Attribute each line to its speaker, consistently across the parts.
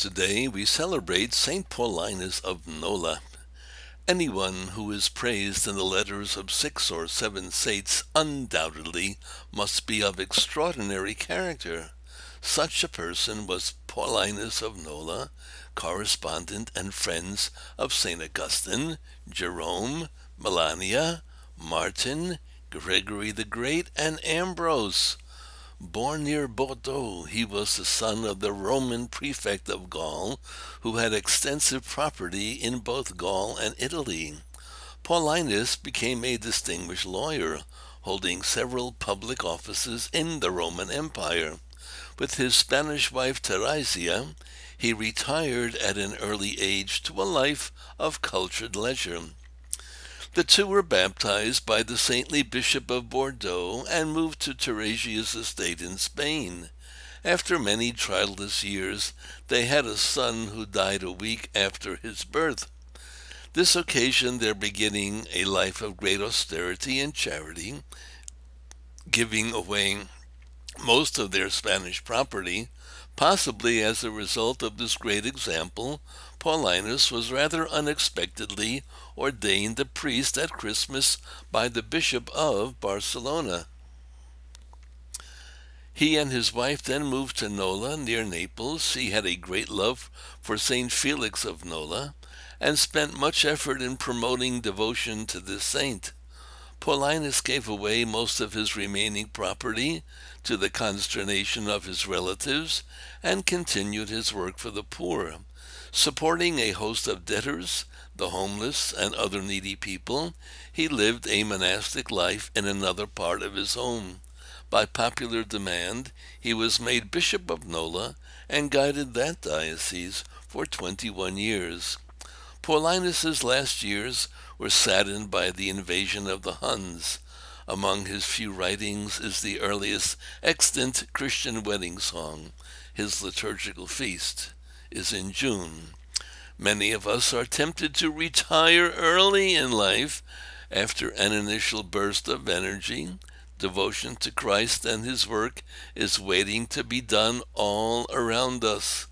Speaker 1: Today we celebrate St. Paulinus of Nola. Anyone who is praised in the letters of six or seven saints undoubtedly must be of extraordinary character. Such a person was Paulinus of Nola, correspondent and friends of St. Augustine, Jerome, Melania, Martin, Gregory the Great, and Ambrose. Born near Bordeaux, he was the son of the Roman prefect of Gaul, who had extensive property in both Gaul and Italy. Paulinus became a distinguished lawyer, holding several public offices in the Roman Empire. With his Spanish wife Teresia, he retired at an early age to a life of cultured leisure. The two were baptized by the saintly Bishop of Bordeaux and moved to Teresia's estate in Spain. After many childless years, they had a son who died a week after his birth. This occasioned their beginning a life of great austerity and charity, giving away most of their Spanish property, Possibly as a result of this great example, Paulinus was rather unexpectedly ordained a priest at Christmas by the Bishop of Barcelona. He and his wife then moved to Nola near Naples. He had a great love for St. Felix of Nola and spent much effort in promoting devotion to this saint. Paulinus gave away most of his remaining property to the consternation of his relatives and continued his work for the poor, supporting a host of debtors, the homeless, and other needy people. He lived a monastic life in another part of his home. By popular demand, he was made Bishop of Nola and guided that diocese for 21 years. Paulinus's last years were saddened by the invasion of the Huns. Among his few writings is the earliest extant Christian wedding song. His liturgical feast is in June. Many of us are tempted to retire early in life after an initial burst of energy. Devotion to Christ and his work is waiting to be done all around us.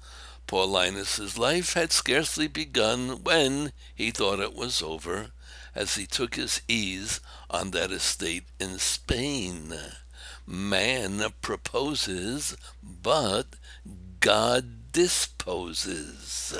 Speaker 1: Paulinus's life had scarcely begun when he thought it was over, as he took his ease on that estate in Spain. Man proposes, but God disposes.